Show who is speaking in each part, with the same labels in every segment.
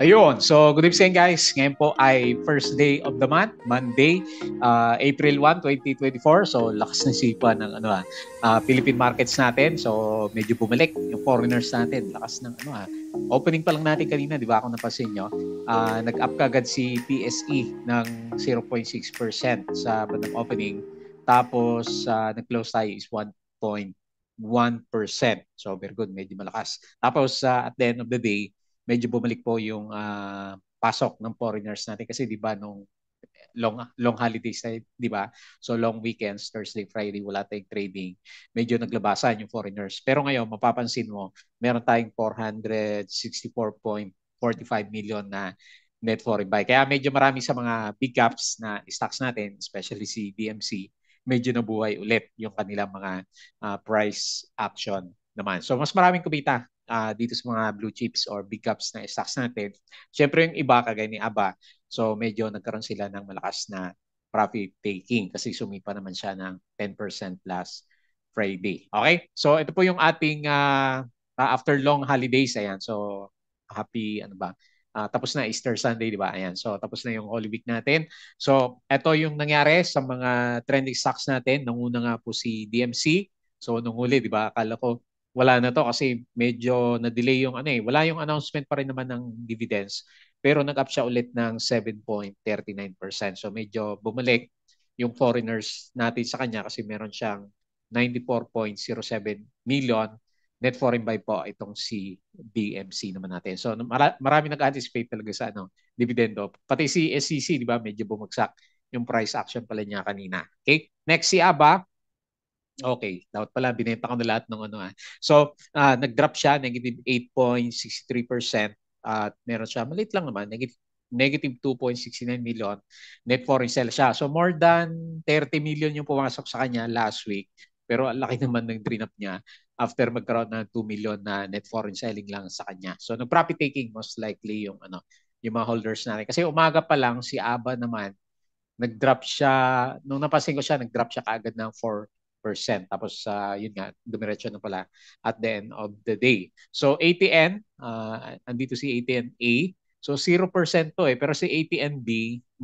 Speaker 1: Ayun. So, good evening guys. Ngayon po ay first day of the month, Monday, uh, April 1, 2024. So, lakas ng sipa ng ano, uh, Philippine markets natin. So, medyo bumalik yung foreigners natin. Lakas ng ano, ha. Ah. Opening pa lang natin kanina, di ba ako napansin nyo? Uh, nag-up kagad si PSE ng 0.6% sa bandang opening. Tapos, uh, nag-close tayo is 1.1%. So, very good. Medyo malakas. Tapos, uh, at the end of the day, medyo bumalik po yung uh, pasok ng foreigners natin kasi 'di ba nung long long holidays na, 'di ba? So long weekends, Thursday, Friday wala tayong trading. Medyo naglabasan yung foreigners. Pero ngayon mapapansin mo, meron tayong 464.45 million na net foreign buy. Kaya medyo marami sa mga big caps na stocks natin, especially si DMC, medyo nabuhay ulit yung kanilang mga uh, price action naman. So mas maraming kumita uh, dito sa mga blue chips or big caps na stocks natin. Siyempre yung iba kagaya ni ABA, so medyo nagkaroon sila ng malakas na profit taking kasi sumipa naman siya ng 10% plus Friday. Okay? So ito po yung ating uh, after long holidays ayan. So happy ano ba? Uh, tapos na Easter Sunday, di ba? Ayan. So tapos na yung Holy Week natin. So ito yung nangyari sa mga trending stocks natin. Nanguna nga po si DMC. So nung huli, di ba? Akala ko wala na to kasi medyo na-delay yung ano eh. Wala yung announcement pa rin naman ng dividends. Pero nag-up siya ulit ng 7.39%. So medyo bumalik yung foreigners natin sa kanya kasi meron siyang 94.07 million net foreign buy po itong si BMC naman natin. So mara- marami nag-anticipate talaga sa ano, dividendo. Pati si SCC, e di ba, medyo bumagsak yung price action pala niya kanina. Okay? Next si ABA, Okay, dapat pala binenta ko na lahat ng ano ah. So, uh, nag-drop siya negative 8.63% at meron siya maliit lang naman negative negative 2.69 million net foreign sell siya. So more than 30 million yung pumasok sa kanya last week. Pero ang laki naman ng drain up niya after magkaroon ng 2 million na net foreign selling lang sa kanya. So nag-profit taking most likely yung ano yung mga holders natin. Kasi umaga pa lang si Aba naman nag-drop siya nung napansin ko siya nag-drop siya kaagad ng 4 percent Tapos, uh, yun nga, dumiretso na pala at the end of the day. So, ATN, uh, ah, andito si ATN-A. So, 0% to eh. Pero si ATN-B,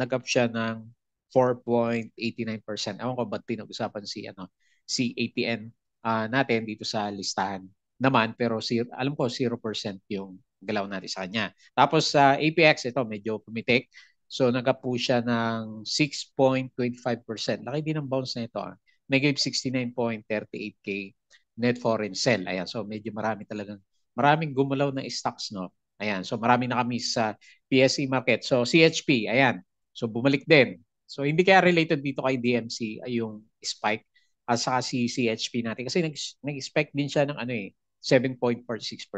Speaker 1: nagap up siya ng 4.89%. Ewan ko ba't pinag-usapan si, ano, si ATN uh, ah, natin dito sa listahan naman. Pero si alam ko, 0% yung galaw natin sa kanya. Tapos sa uh, APX, ito medyo pumitik. So nag po siya ng 6.25%. Laki din ang bounce na ito. Ah negative 69.38K net foreign sell. Ayan, so medyo marami talagang, maraming gumalaw ng stocks, no? Ayan, so marami na kami sa PSE market. So CHP, ayan. So bumalik din. So hindi kaya related dito kay DMC yung spike at saka si CHP natin kasi nag expect din siya ng ano eh 7.46%.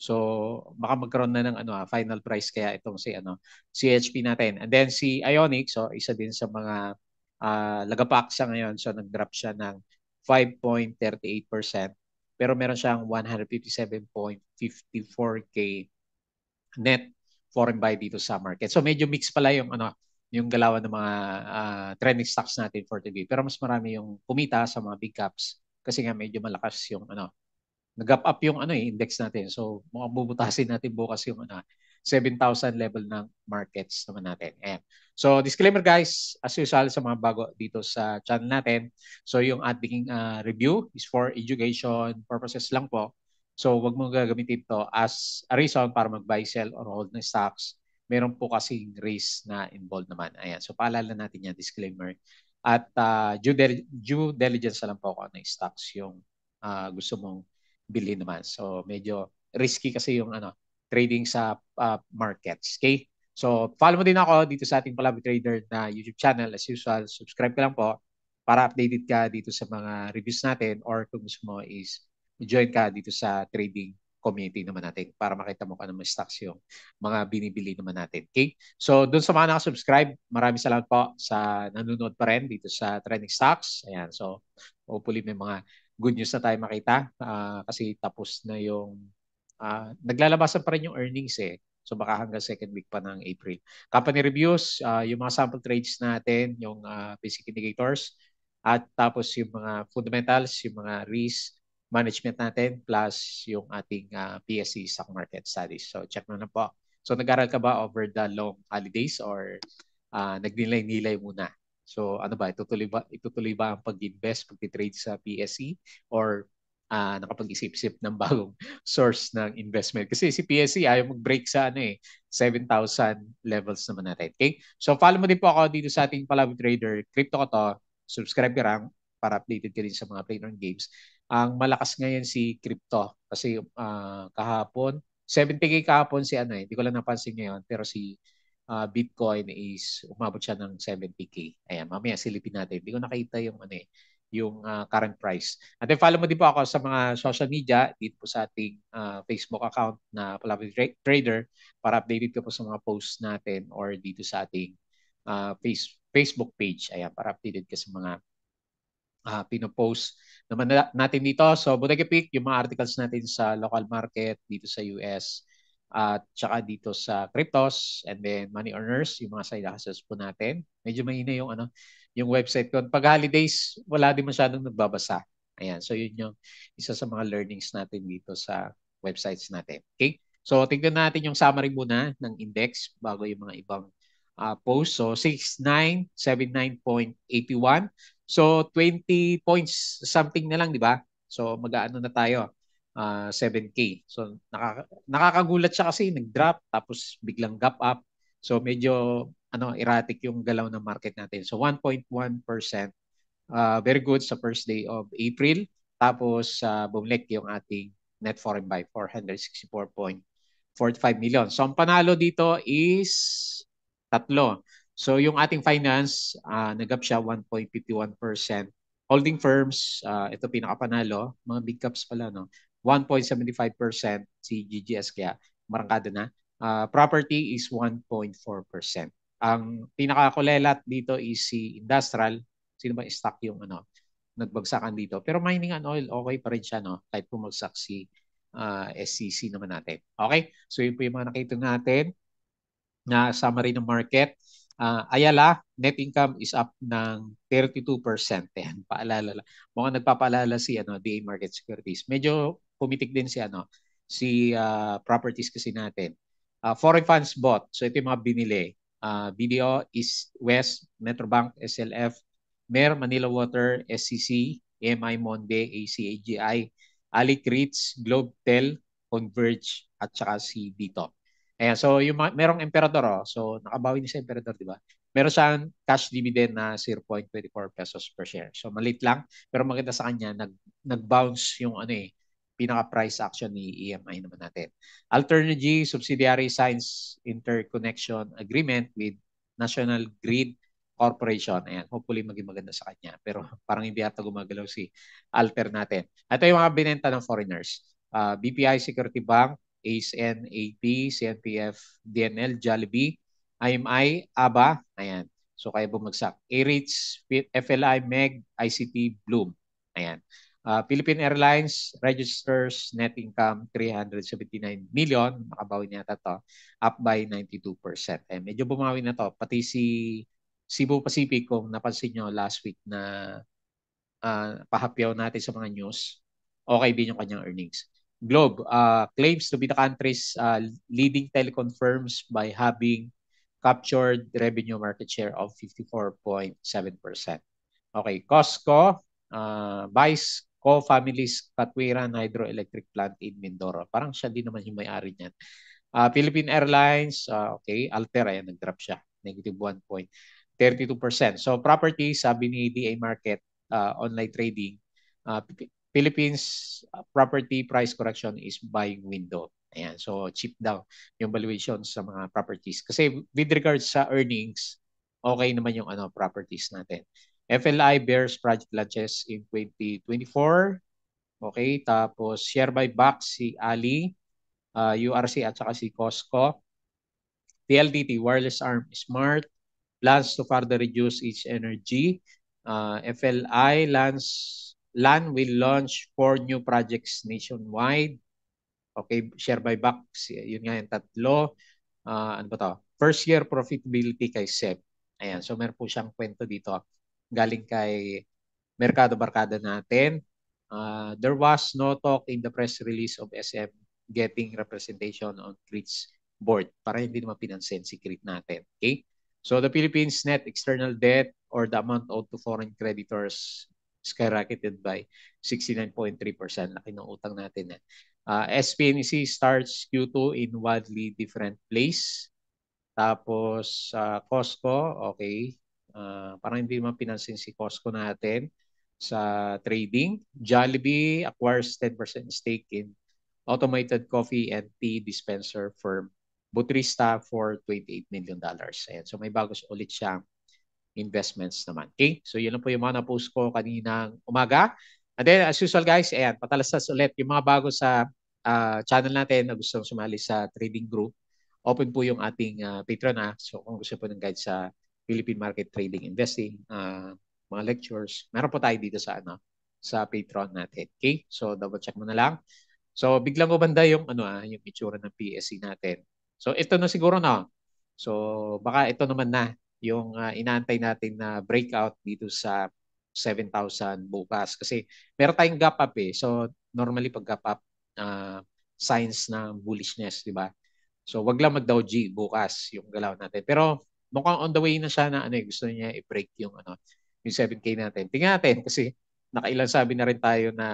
Speaker 1: So baka magkaroon na ng ano ha, ah, final price kaya itong si ano CHP natin. And then si Ionic, so isa din sa mga uh, ah, lagapak siya ngayon. So nag-drop siya ng 5.38%. Pero meron siyang 157.54K net foreign buy dito sa market. So medyo mix pala yung ano, yung galawan ng mga uh, trending stocks natin for today. Pero mas marami yung kumita sa mga big caps kasi nga medyo malakas yung ano, nag-up up yung ano eh, index natin. So mukhang bubutasin natin bukas yung ano, 7,000 level ng markets naman natin. Ayan. So disclaimer guys, as usual sa mga bago dito sa channel natin, so yung ating uh, review is for education purposes lang po. So wag mo gagamitin to as a reason para mag-buy, sell, or hold ng stocks. Meron po kasing risk na involved naman. Ayan. So paalala natin yung disclaimer. At uh, due, del- due diligence lang po kung ano stocks yung uh, gusto mong bilhin naman. So medyo risky kasi yung ano trading sa uh, markets. Okay? So, follow mo din ako dito sa ating Palabi Trader na YouTube channel. As usual, subscribe ka lang po para updated ka dito sa mga reviews natin or kung gusto mo is join ka dito sa trading community naman natin para makita mo kung ano stocks yung mga binibili naman natin. Okay? So, doon sa mga nakasubscribe, maraming salamat po sa nanonood pa rin dito sa Trending Stocks. Ayan. So, hopefully may mga good news na tayo makita uh, kasi tapos na yung uh, naglalabasan pa rin yung earnings eh. So baka hanggang second week pa ng April. Company reviews, uh, yung mga sample trades natin, yung uh, basic indicators, at tapos yung mga fundamentals, yung mga risk management natin, plus yung ating uh, PSC stock market studies. So check mo na po. So nag-aral ka ba over the long holidays or uh, nagdilay-nilay muna? So ano ba, itutuloy ba, itutuloy ba ang pag-invest, pag-trade sa PSE or uh, nakapag-isip-isip ng bagong source ng investment. Kasi si PSE ayaw mag-break sa ano eh, 7,000 levels naman natin. Okay? So follow mo din po ako dito sa ating Palawi Trader. Crypto ko to. Subscribe ka lang para updated ka din sa mga Playground Games. Ang malakas ngayon si Crypto kasi uh, kahapon, 70k kahapon si ano eh, hindi ko lang napansin ngayon, pero si uh, Bitcoin is umabot siya ng 70k. Ayan, mamaya silipin natin. Hindi ko nakita yung ano eh, yung uh, current price. At then follow mo din po ako sa mga social media, dito po sa ating uh, Facebook account na Palabi Trader para updated ka po sa mga posts natin or dito sa ating uh, face, Facebook page. Ayan, para updated ka sa mga uh, pinopost naman natin dito. So, Butagipik, yung mga articles natin sa local market dito sa US at uh, saka dito sa cryptos and then money earners, yung mga side hustles po natin. Medyo mahina yung ano, yung website ko. Pag holidays, wala din masyadong nagbabasa. Ayan, so yun yung isa sa mga learnings natin dito sa websites natin. Okay? So tingnan natin yung summary muna ng index bago yung mga ibang uh, posts. So 6979.81. So 20 points something na lang, di ba? So mag-aano na tayo uh, ah, 7K. So nakaka- nakakagulat siya kasi nag-drop tapos biglang gap up. So medyo ano erratic yung galaw ng market natin. So 1.1% uh, very good sa first day of April. Tapos uh, bumalik yung ating net foreign buy 464.45 million. So ang panalo dito is tatlo. So yung ating finance, uh, nagap up siya 1.51%. Holding firms, uh, ito pinakapanalo, mga big caps pala, no? 1.75% si GGS kaya marangkada na. Uh, property is 1.4%. Ang pinakakulelat dito is si industrial. Sino ba stock yung ano, nagbagsakan dito. Pero mining and oil, okay pa rin siya, no? Kahit bumagsak si uh, ah, SCC e naman natin. Okay? So yun po yung mga nakita natin na summary ng market. Uh, Ayala, net income is up ng 32%. Yan, paalala. Mukhang nagpapaalala si ano, DA Market Securities. Medyo pumitik din si ano, si uh, properties kasi natin. Uh, foreign funds bought. So ito yung mga binili uh, ah, BDO, East, West, Metrobank, SLF, Mer, Manila Water, SCC, MI Monde, ACAGI, Alec Ritz, Globe Converge, at saka si Dito. Ayan, so yung mga, merong emperador, oh, so nakabawi ni sa emperador, di ba? Meron siyang cash dividend na 0.24 pesos per share. So malit lang, pero maganda sa kanya, nag, nag-bounce yung ano eh, pinaka-price action ni EMI naman natin. Alternergy Subsidiary Science Interconnection Agreement with National Grid Corporation. Ayan, hopefully maging maganda sa kanya. Pero parang hindi ata gumagalaw si Alter natin. Ito yung mga binenta ng foreigners. Uh, ah, BPI Security Bank, ASNAP, CNPF, DNL, Jollibee, IMI, ABA. Ayan. So kaya bumagsak. ARITS, FLI, MEG, ICT, Bloom. Ayan. Uh, Philippine Airlines registers net income 379 million. Makabawi niya ata to. Up by 92%. Eh, medyo bumawi na to. Pati si Cebu Pacific, kung napansin nyo last week na uh, pahapyaw natin sa mga news, okay din yung kanyang earnings. Globe uh, claims to be the country's uh, leading telecom firms by having captured revenue market share of 54.7%. Okay, Costco, uh, Vice Co-Families Katwiran Hydroelectric Plant in Mindoro. Parang siya din naman yung may-ari niyan. Uh, Philippine Airlines, uh, okay, Altera, yan, nag-drop siya. Negative 1.32%. So property, sabi ni DA Market, uh, online trading, uh, Philippines property price correction is buying window. Ayan, so cheap daw yung valuation sa mga properties. Kasi with regards sa earnings, okay naman yung ano properties natin. FLI bears project launches in 2024. Okay, tapos share by box si Ali, uh, URC at saka si Costco. PLDT, wireless arm smart, plans to further reduce its energy. Uh, FLI, lands, LAN will launch four new projects nationwide. Okay, share by box, yun nga yung tatlo. Uh, ano ba to? First year profitability kay SEP. Ayan, so meron po siyang kwento dito galing kay Mercado Barkada natin. Uh, there was no talk in the press release of SM getting representation on Creed's board para hindi naman pinansin si Creed natin. Okay? So the Philippines net external debt or the amount owed to foreign creditors skyrocketed by 69.3%. Laki ng utang natin. Eh. Uh, SPNC starts Q2 in wildly different place. Tapos uh, Costco, okay. Uh, parang hindi man pinansin si Costco natin sa trading. Jollibee acquires 10% stake in automated coffee and tea dispenser firm Butrista for $28 million. Ayan. So may bago ulit siyang investments naman. Okay? So yun lang po yung mga na-post ko kaninang umaga. And then as usual guys, ayan, patalastas ulit yung mga bago sa uh, channel natin na gustong sumali sa trading group. Open po yung ating uh, Patreon ha. So kung gusto po ng guide sa Philippine Market Trading Investing, uh, mga lectures. Meron po tayo dito sa ano sa Patreon natin. Okay? So double check mo na lang. So biglang gumanda yung ano ah, yung itsura ng PSC natin. So ito na siguro na. So baka ito naman na yung uh, inaantay natin na breakout dito sa 7,000 bukas kasi meron tayong gap up eh. So normally pag gap up uh, signs ng bullishness, di ba? So wag lang mag-dow bukas yung galaw natin. Pero mukhang on the way na siya na ano, eh, gusto niya i-break yung ano, yung 7K natin. Tingnan natin kasi nakailan sabi na rin tayo na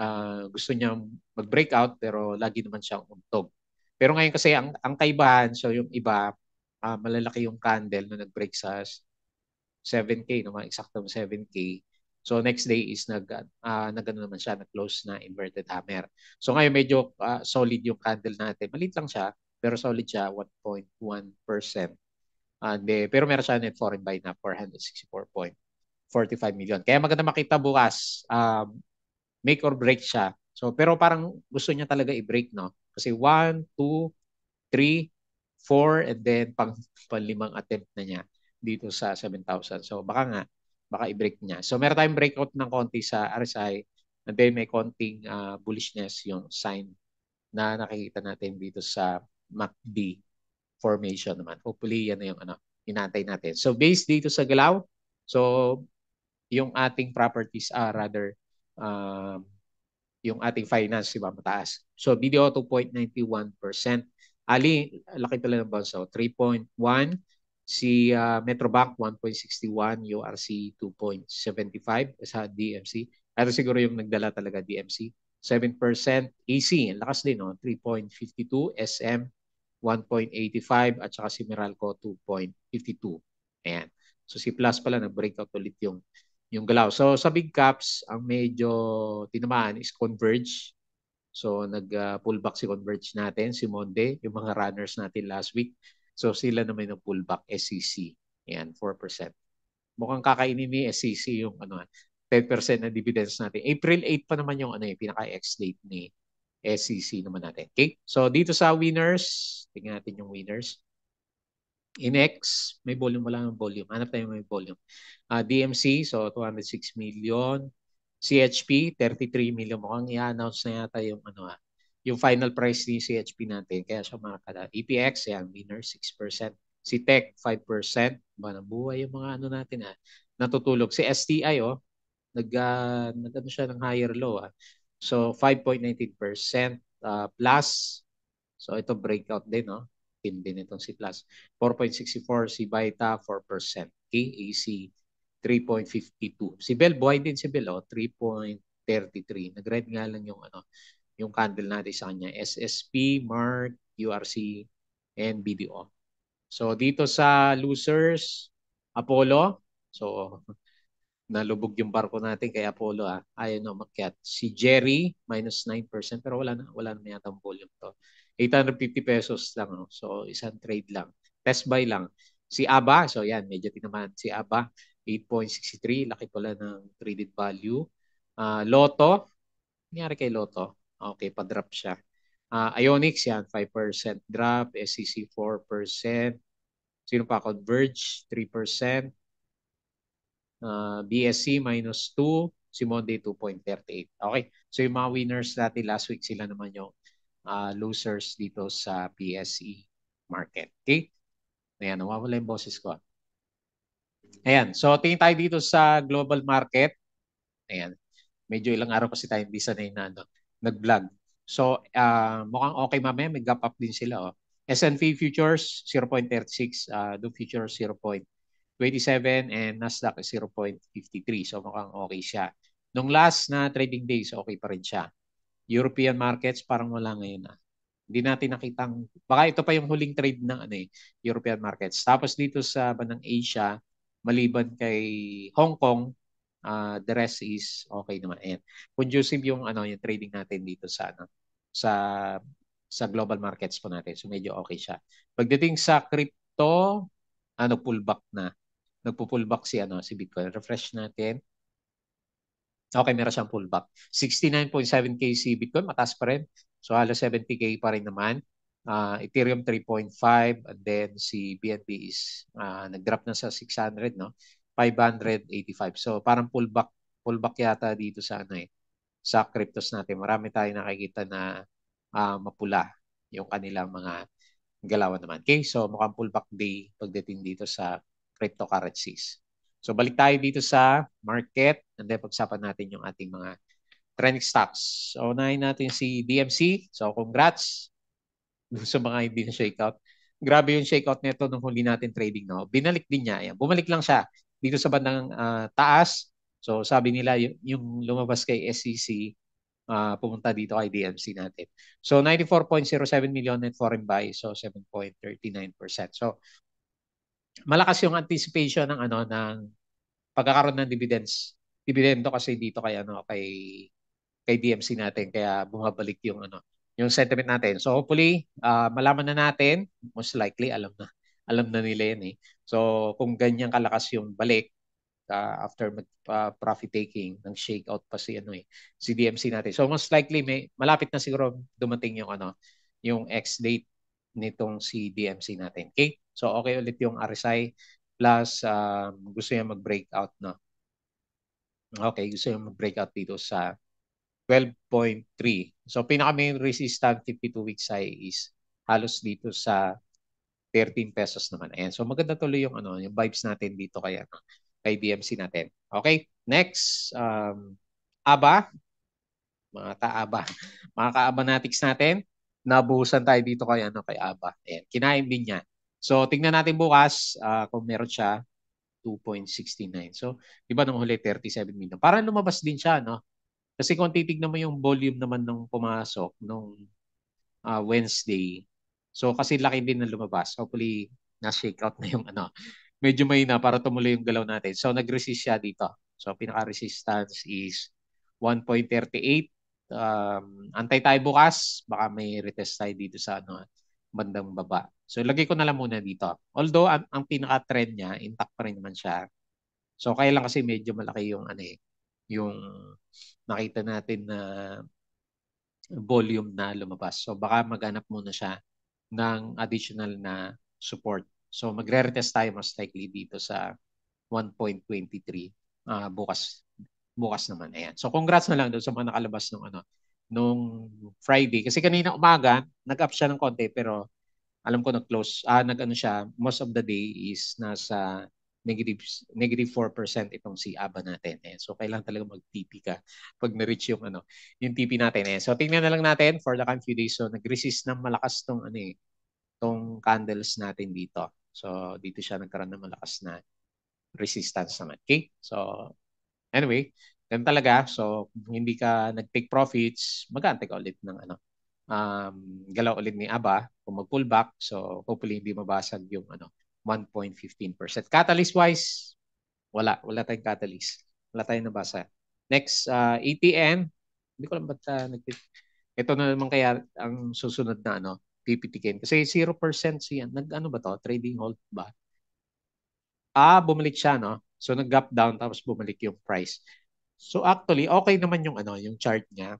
Speaker 1: uh, gusto niya mag-breakout pero lagi naman siyang umtog. Pero ngayon kasi ang, ang kaibahan, so yung iba, uh, malalaki yung candle na nag-break sa 7K, no, mga eksaktong 7K. So next day is nag uh, ah, nagano naman siya, na close na inverted hammer. So ngayon medyo uh, solid yung candle natin. Malit lang siya, pero solid siya 1.1%. And, eh, pero meron siya net foreign buy na 464.45 million. Kaya maganda makita bukas, um, make or break siya. So, pero parang gusto niya talaga i-break, no? Kasi 1, 2, 3, 4, and then pang, panlimang attempt na niya dito sa 7,000. So, baka nga, baka i-break niya. So, meron tayong breakout ng konti sa RSI and then may konting uh, bullishness yung sign na nakikita natin dito sa MACD formation naman. Hopefully, yan na yung ano, inantay natin. So, based dito sa galaw, so, yung ating properties are rather, um, yung ating finance, di ba, mataas. So, BDO 2.91%. Ali, laki talaga ng bansa, 3.1. Si uh, Metrobank 1.61, URC 2.75 sa DMC. Pero siguro yung nagdala talaga DMC. 7%. AC, ang lakas din, no? 3.52. SM 1.85 at saka si Meralco 2.52. Ayan. So si Plus pala nag-breakout ulit yung yung galaw. So sa big caps, ang medyo tinamaan is Converge. So nag-pullback si Converge natin, si Monde, yung mga runners natin last week. So sila naman yung pullback, SEC. Ayan, 4%. Mukhang kakainin ni SEC yung ano, 10% ah, na dividends natin. April 8 pa naman yung ano, eh, pinaka-ex date ni SEC naman natin. Okay? So dito sa winners, tingnan natin yung winners. In X, may volume, wala ng volume. Hanap tayo may volume. Uh, ah, DMC, so 206 million. CHP, 33 million. Mukhang i-announce na yata yung, ano, ha, ah, yung final price ni CHP natin. Kaya siya makakala. EPX, yan, winner, 6%. Si Tech, 5%. buhay yung mga ano natin ha. Ah, natutulog. Si STI, oh, nag, uh, nag ano siya ng higher low. Ha. So 5.19% uh, plus. So ito breakout din, no? Tin din itong si plus. 4.64 si Baita, 4%. KAC 3.52. Si Bell buhay din si Bell, oh, 3.33. Nag-red nga lang yung ano, yung candle natin sa kanya. SSP, Mark, URC, and BDO. So dito sa losers, Apollo. So nalubog yung barko natin kay Apollo ah. ayaw na umakyat. Si Jerry, minus 9%, pero wala na, wala na yata ang volume to. 850 pesos lang. Oh. So, isang trade lang. Test buy lang. Si ABA, so yan, medyo tinamaan. Si ABA, 8.63, laki pala ng traded value. Uh, Lotto, nangyari kay Lotto? Okay, pa-drop siya. Uh, ah, Ionix, yan, 5% drop. SEC, 4%. Sino pa? Converge, 3% uh, ah, BSC minus 2, si Monday 2.38. Okay, so yung mga winners dati last week, sila naman yung uh, losers dito sa PSE market. Okay? Ayan, nawawala yung boses ko. Ah. Ayan, so tingin tayo dito sa global market. Ayan, medyo ilang araw kasi tayo hindi sanay na ano, nag-vlog. So uh, mukhang okay mamaya, may gap up din sila. Oh. S&P futures 0.36, uh, do futures 0.36, 27 and Nasdaq is 0.53. So mukhang okay siya. Nung last na trading days, okay pa rin siya. European markets parang wala ngayon ah. Hindi natin nakitang, baka ito pa yung huling trade ng ano eh, European markets. Tapos dito sa bandang Asia, maliban kay Hong Kong, uh, the rest is okay naman. And conducive yung ano yung trading natin dito sa ano, sa sa global markets po natin. So medyo okay siya. Pagdating sa crypto, ano pullback na. Nagpo-pullback si, ano, si Bitcoin. Refresh natin. Okay, meron siyang pullback. 69.7K si Bitcoin, mataas pa rin. So halos 70K pa rin naman. Uh, Ethereum 3.5 and then si BNB is uh, nag-drop na sa 600, no? 585. So parang pullback pullback yata dito sa ano eh sa cryptos natin. Marami tayong nakikita na uh, mapula yung kanilang mga galawan naman. Okay, so mukhang pullback day pagdating dito sa cryptocurrencies. So balik tayo dito sa market and then pagsapan natin yung ating mga trending stocks. So unahin natin si DMC. So congrats sa mga hindi na shakeout. Grabe yung shakeout nito nung huli natin trading. No? Binalik din niya. Ayan. Bumalik lang siya dito sa bandang uh, taas. So sabi nila yung, yung lumabas kay SEC uh, ah, pumunta dito kay DMC natin. So 94.07 million net foreign buy. So 7.39%. So malakas yung anticipation ng ano ng pagkakaroon ng dividends. Dividendo kasi dito kay ano kay kay DMC natin kaya bumabalik yung ano yung sentiment natin. So hopefully uh, malaman na natin, most likely alam na alam na nila yan eh. So kung ganyan kalakas yung balik uh, after mag uh, profit taking ng shakeout pa si ano eh si DMC natin. So most likely may malapit na siguro dumating yung ano yung ex date nitong si DMC natin. Okay? So okay ulit yung RSI plus um, gusto niya mag-breakout No? Okay, gusto niya mag-breakout dito sa 12.3. So pinaka main resistance 52 weeks high is halos dito sa 13 pesos naman. Ayan. So maganda tuloy yung ano, yung vibes natin dito kaya kay BMC ano, natin. Okay, next um ABA mga ta-aba. mga kaabanatics natin, nabuhusan tayo dito kay ano kay ABA. Ayan, kinain din niya. So tingnan natin bukas uh, kung meron siya 2.69. So, di ba nung huli 37 million. Parang lumabas din siya, no? Kasi kung titignan mo yung volume naman nung pumasok nung uh, Wednesday. So, kasi laki din ng lumabas. Hopefully, na-shake out na yung ano. Medyo may na para tumuloy yung galaw natin. So, nag-resist siya dito. So, pinaka-resistance is 1.38. Um, antay tayo bukas. Baka may retest tayo dito sa ano bandang baba. So ilagay ko na lang muna dito. Although ang, ang pinaka-trend niya, intact pa rin naman siya. So kaya lang kasi medyo malaki yung ano eh, yung nakita natin na volume na lumabas. So baka maghanap muna siya ng additional na support. So magre-retest tayo most likely dito sa 1.23 uh, ah, bukas bukas naman. Ayan. So congrats na lang doon sa mga nakalabas ng ano nung Friday. Kasi kanina umaga, nag-up siya ng konti pero alam ko nag-close, ah, nag-ano siya, most of the day is nasa negative, negative 4% itong si ABA natin. Eh. So, kailangan talaga mag-TP ka pag na-reach yung, ano, yung TP natin. Eh. So, tingnan na lang natin for the coming few days. So, nag-resist ng malakas tong, ano, eh, tong candles natin dito. So, dito siya nagkaroon ng malakas na resistance naman. Okay? So, anyway, Ganun talaga. So, kung hindi ka nag-take profits, mag-aantay ka ulit ng ano, um, galaw ulit ni ABA kung mag-pull back. So, hopefully hindi mabasag yung ano, 1.15%. Catalyst-wise, wala. Wala tayong catalyst. Wala tayong nabasa. Next, uh, ATM. Hindi ko alam ba't uh, nag Ito na naman kaya ang susunod na ano, PPTK. Kasi 0% siya. Nag, ano ba to? Trading hold ba? Ah, bumalik siya, no? So, nag-gap down tapos bumalik yung price. So actually, okay naman yung ano, yung chart niya.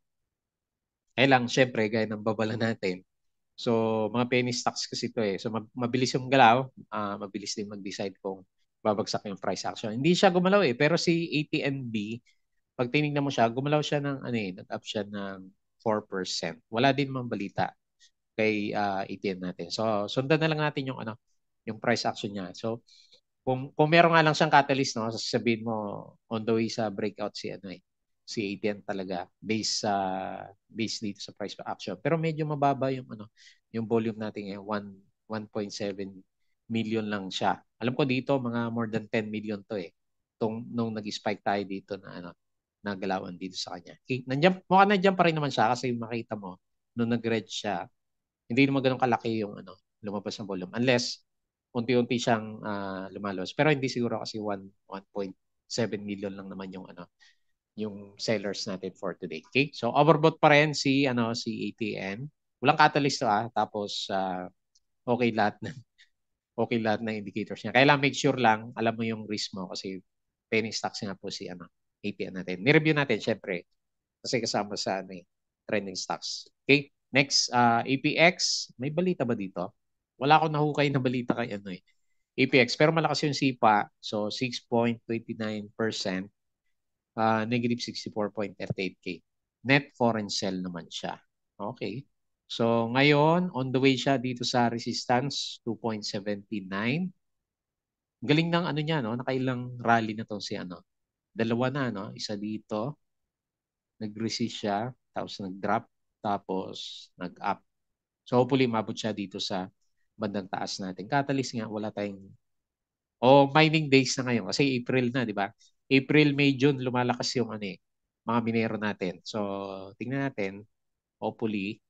Speaker 1: Ay lang, syempre, gaya ng babala natin. So, mga penny stocks kasi to eh. So, mabilis yung galaw. Uh, mabilis din mag-decide kung babagsak yung price action. Hindi siya gumalaw eh. Pero si ATNB, pag tinignan mo siya, gumalaw siya ng, ano eh, nag-up siya ng 4%. Wala din mga balita kay uh, ah, ATN natin. So, sundan na lang natin yung, ano, yung price action niya. So, kung kung meron nga lang siyang catalyst no sasabihin mo on the way sa breakout si ano eh si ATN talaga based sa uh, based dito sa price per action pero medyo mababa yung ano yung volume natin eh 1 1.7 million lang siya alam ko dito mga more than 10 million to eh tong nung nag-spike tayo dito na ano nagalawan dito sa kanya okay, nandiyan mukha nandiyan pa rin naman siya kasi makita mo nung nag-red siya hindi naman ganoon kalaki yung ano lumabas ng volume unless unti-unti siyang uh, lumalos. Pero hindi siguro kasi 1 1.7 million lang naman yung ano yung sellers natin for today. Okay? So overbought pa rin si ano si ATN. Walang catalyst to ah. Tapos uh, okay lahat ng okay lahat ng indicators niya. Kailangan make sure lang alam mo yung risk mo kasi penny stocks nga po si ano ATN natin. Ni-review natin syempre kasi kasama sa ano, eh, trending stocks. Okay? Next, uh, ah, APX. May balita ba dito? wala akong nahukay na balita kay ano eh. APX. Pero malakas yung SIPA. So 6.29%. Uh, ah, negative 64.38K. Net foreign sell naman siya. Okay. So ngayon, on the way siya dito sa resistance, 2.79. Galing ng ano niya, no? Nakailang rally na to si ano. Dalawa na, no? Isa dito. Nag-resist siya. Tapos nag-drop. Tapos nag-up. So hopefully mabot siya dito sa bandang taas natin. Catalyst nga, wala tayong... O oh, mining days na ngayon kasi April na, di ba? April, May, June, lumalakas yung ano eh, mga minero natin. So, tingnan natin. Hopefully,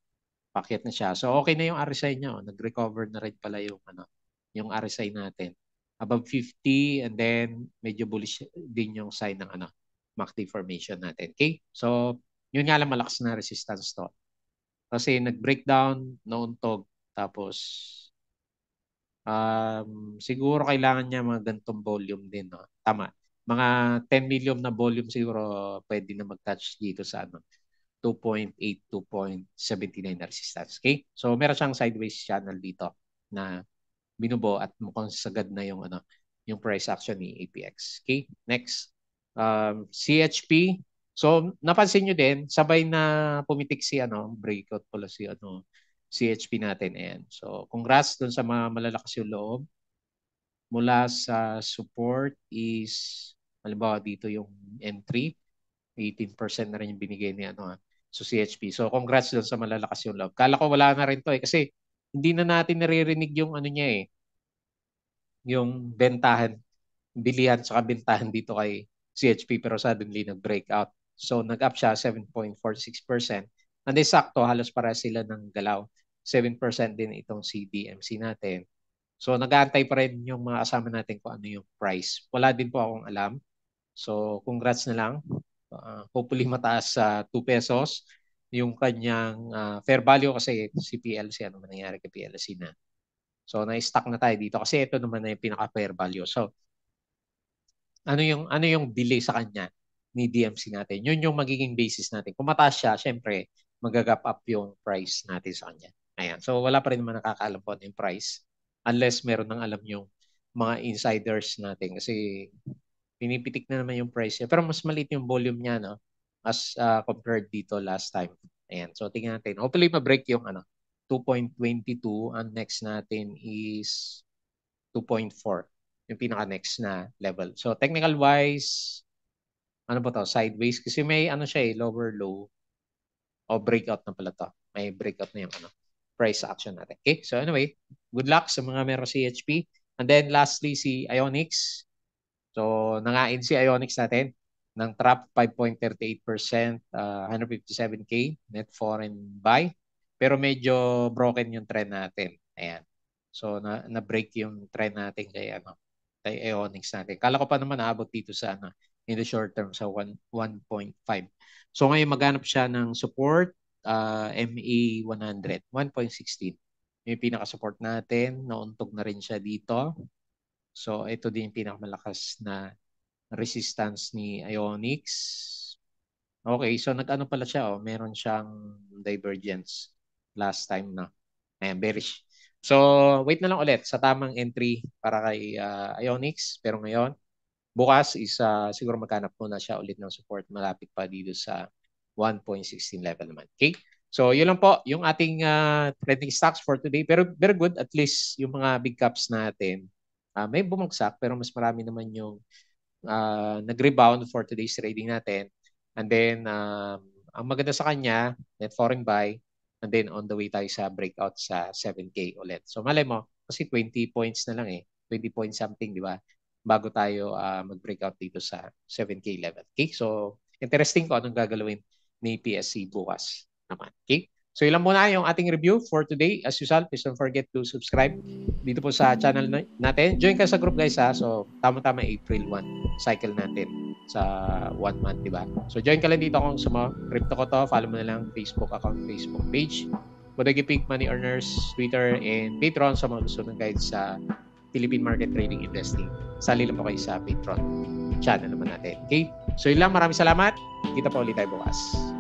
Speaker 1: pakyat na siya. So, okay na yung RSI niya. Oh. Nag-recover na rin pala yung, ano, yung RSI natin. Above 50 and then medyo bullish din yung sign ng ano, MACD formation natin. Okay? So, yun nga lang malakas na resistance to. Kasi nag-breakdown, nauntog, tapos um, siguro kailangan niya mga ganitong volume din. No? Tama. Mga 10 million na volume siguro pwede na mag-touch dito sa ano, 2.8, 2.79 resistance. Okay? So meron siyang sideways channel dito na binubo at mukhang sagad na yung ano yung price action ni APX. Okay? Next. Um, CHP. So napansin niyo din, sabay na pumitik si ano, breakout pala si ano, CHP natin. Ayan. So, congrats dun sa mga malalakas yung loob. Mula sa support is, halimbawa dito yung entry, 18% na rin yung binigay ni ano, ah, so CHP. So, congrats dun sa malalakas yung loob. Kala ko wala na rin to eh kasi hindi na natin naririnig yung ano niya eh, yung bentahan, bilihan sa kabintahan dito kay CHP pero suddenly nag-breakout. So, nag-up siya 7.46%. And then sakto, halos para sila ng galaw. 7% din itong CDMC natin. So nag-aantay pa rin yung mga kasama natin kung ano yung price. Wala din po akong alam. So congrats na lang. Uh, hopefully mataas sa uh, 2 pesos yung kanyang uh, fair value kasi si PLC, ano man nangyari kay PLC na. So na-stuck na tayo dito kasi ito naman na yung pinaka fair value. So ano yung ano yung delay sa kanya ni DMC natin. Yun yung magiging basis natin. Kung mataas siya, syempre magagap up yung price natin sa kanya. Ayan. So wala pa rin naman nakakaalam po ng ano price unless meron nang alam yung mga insiders natin kasi pinipitik na naman yung price niya. Pero mas maliit yung volume niya no as uh, compared dito last time. Ayan. So tingnan natin. Hopefully ma-break yung ano 2.22 ang next natin is 2.4 yung pinaka next na level. So technical wise ano ba to sideways kasi may ano siya eh lower low o breakout na pala to. May breakout na yung ano price action natin. Okay? So anyway, good luck sa mga meron CHP. And then lastly, si Ionix. So nangain si Ionix natin ng trap 5.38%, uh, 157K net foreign buy. Pero medyo broken yung trend natin. Ayan. So na, na-break yung trend natin kay ano kay Ionix natin. Kala ko pa naman aabot dito sa ano in the short term sa 1.5. So ngayon maghanap siya ng support uh, MA 100, 1.16. May pinaka-support natin, nauntog na rin siya dito. So ito din yung pinakamalakas na resistance ni Ionix. Okay, so nag-ano pala siya, oh, meron siyang divergence last time na. Ayan, bearish. So, wait na lang ulit sa tamang entry para kay uh, ah, Ionix. Pero ngayon, bukas is uh, siguro magkanap na siya ulit ng support malapit pa dito sa 1.16 level naman. Okay? So, yun lang po yung ating uh, ah, trading stocks for today. Pero very good, at least yung mga big caps natin, uh, may bumagsak pero mas marami naman yung uh, nag-rebound for today's trading natin. And then, um, ang maganda sa kanya, net foreign buy, and then on the way tayo sa breakout sa 7K ulit. So, malay mo, kasi 20 points na lang eh. 20 points something, di ba? Bago tayo uh, mag-breakout dito sa 7K level. Okay? So, interesting ko anong gagalawin ni PSC bukas naman. Okay? So ilan muna yung ating review for today. As usual, please don't forget to subscribe dito po sa channel natin. Join ka sa group guys ha. So tama-tama April 1 cycle natin sa one month, di ba? So join ka lang dito kung sa mga crypto ko to. Follow mo na lang Facebook account, Facebook page. Bodagi Pink Money Earners, Twitter, and Patreon sa mga gusto ng guide sa Philippine Market Trading Investing. Sali lang po kayo sa Patreon channel naman natin. Okay? So yun lang. Maraming salamat. Kita pa ulit tayo bukas.